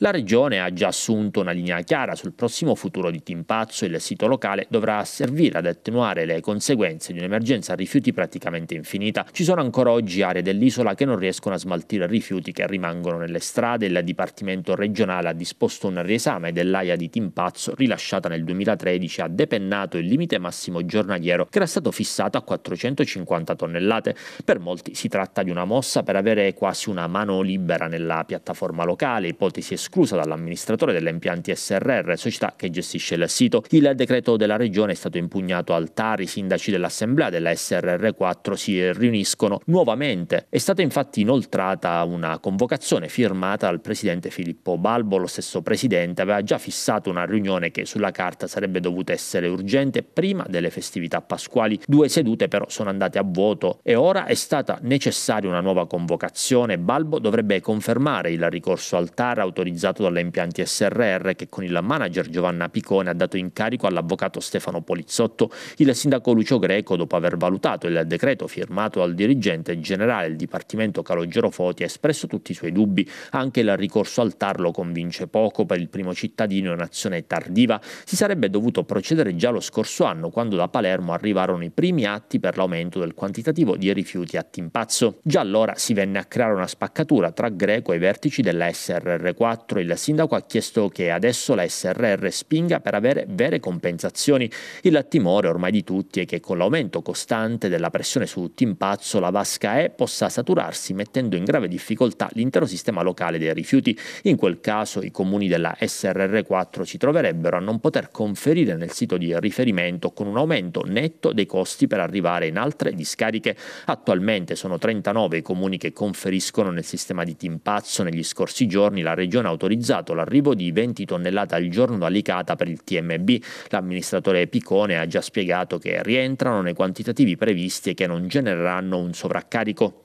La regione ha già assunto una linea chiara sul prossimo futuro di Timpazzo e il sito locale dovrà servire ad attenuare le conseguenze di un'emergenza rifiuti praticamente infinita. Ci sono ancora oggi aree dell'isola che non riescono a smaltire rifiuti che rimangono nelle strade. Il Dipartimento regionale ha disposto un riesame dell'AIA di Timpazzo rilasciata nel 2013 ha depennato il limite massimo giornaliero che era stato fissato a 450 tonnellate. Per molti si tratta di una mossa per avere quasi una mano libera nella piattaforma locale, ipotesi e esclusa dall'amministratore delle impianti SRR, società che gestisce il sito. Il decreto della regione è stato impugnato al TAR, i sindaci dell'assemblea della SRR4 si riuniscono nuovamente. È stata infatti inoltrata una convocazione firmata dal presidente Filippo Balbo, lo stesso presidente aveva già fissato una riunione che sulla carta sarebbe dovuta essere urgente prima delle festività pasquali. Due sedute però sono andate a vuoto e ora è stata necessaria una nuova convocazione. Balbo dovrebbe confermare il ricorso al TAR autorizzato organizzato dalla Impianti SRR che con il manager Giovanna Picone ha dato incarico all'avvocato Stefano Polizzotto il sindaco Lucio Greco dopo aver valutato il decreto firmato dal dirigente generale del Dipartimento Calogero Foti ha espresso tutti i suoi dubbi. Anche il ricorso al TAR lo convince poco, per il primo cittadino è un'azione tardiva. Si sarebbe dovuto procedere già lo scorso anno quando da Palermo arrivarono i primi atti per l'aumento del quantitativo di rifiuti a Timpazzo. Già allora si venne a creare una spaccatura tra Greco e i vertici della SRR4 2004 il sindaco ha chiesto che adesso la SRR spinga per avere vere compensazioni. Il timore ormai di tutti è che con l'aumento costante della pressione su Timpazzo la vasca E possa saturarsi mettendo in grave difficoltà l'intero sistema locale dei rifiuti. In quel caso i comuni della SRR4 si troverebbero a non poter conferire nel sito di riferimento con un aumento netto dei costi per arrivare in altre discariche. Attualmente sono 39 i comuni che conferiscono nel sistema di Timpazzo negli scorsi giorni la regione autonoma autorizzato l'arrivo di 20 tonnellate al giorno da Licata per il TMB. L'amministratore Piccone ha già spiegato che rientrano nei quantitativi previsti e che non genereranno un sovraccarico.